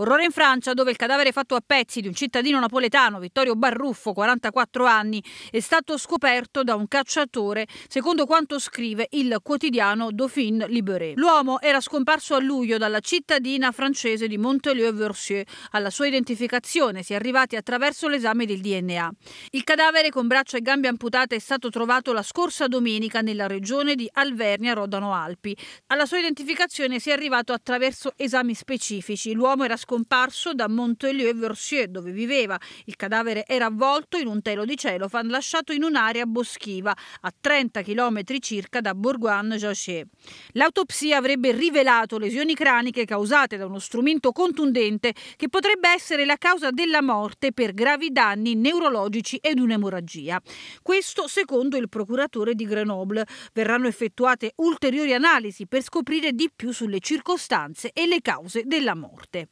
Orrore in Francia dove il cadavere fatto a pezzi di un cittadino napoletano, Vittorio Barruffo, 44 anni, è stato scoperto da un cacciatore, secondo quanto scrive il quotidiano Dauphine Libéré. L'uomo era scomparso a luglio dalla cittadina francese di Montelieu-Versieux. Alla sua identificazione si è arrivati attraverso l'esame del DNA. Il cadavere con braccia e gambe amputate è stato trovato la scorsa domenica nella regione di Alvernia-Rodano Alpi. Alla sua identificazione si è arrivato attraverso esami specifici. L'uomo era scomparso scomparso da Montelieu e dove viveva. Il cadavere era avvolto in un telo di celofan lasciato in un'area boschiva, a 30 km circa da bourgoin jaché L'autopsia avrebbe rivelato lesioni craniche causate da uno strumento contundente che potrebbe essere la causa della morte per gravi danni neurologici ed un'emorragia. Questo secondo il procuratore di Grenoble. Verranno effettuate ulteriori analisi per scoprire di più sulle circostanze e le cause della morte.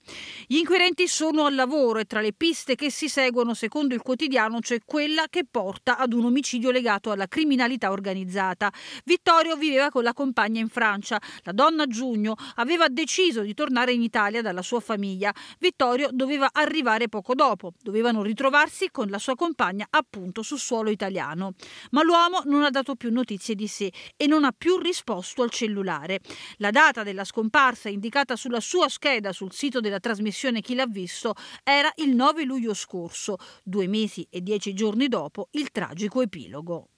Gli inquirenti sono al lavoro e tra le piste che si seguono, secondo il quotidiano, c'è quella che porta ad un omicidio legato alla criminalità organizzata. Vittorio viveva con la compagna in Francia. La donna a giugno aveva deciso di tornare in Italia dalla sua famiglia. Vittorio doveva arrivare poco dopo. Dovevano ritrovarsi con la sua compagna appunto su suolo italiano. Ma l'uomo non ha dato più notizie di sé e non ha più risposto al cellulare. La data della scomparsa indicata sulla sua scheda sul sito della trasmissione trasmissione Chi l'ha visto era il 9 luglio scorso, due mesi e dieci giorni dopo il tragico epilogo.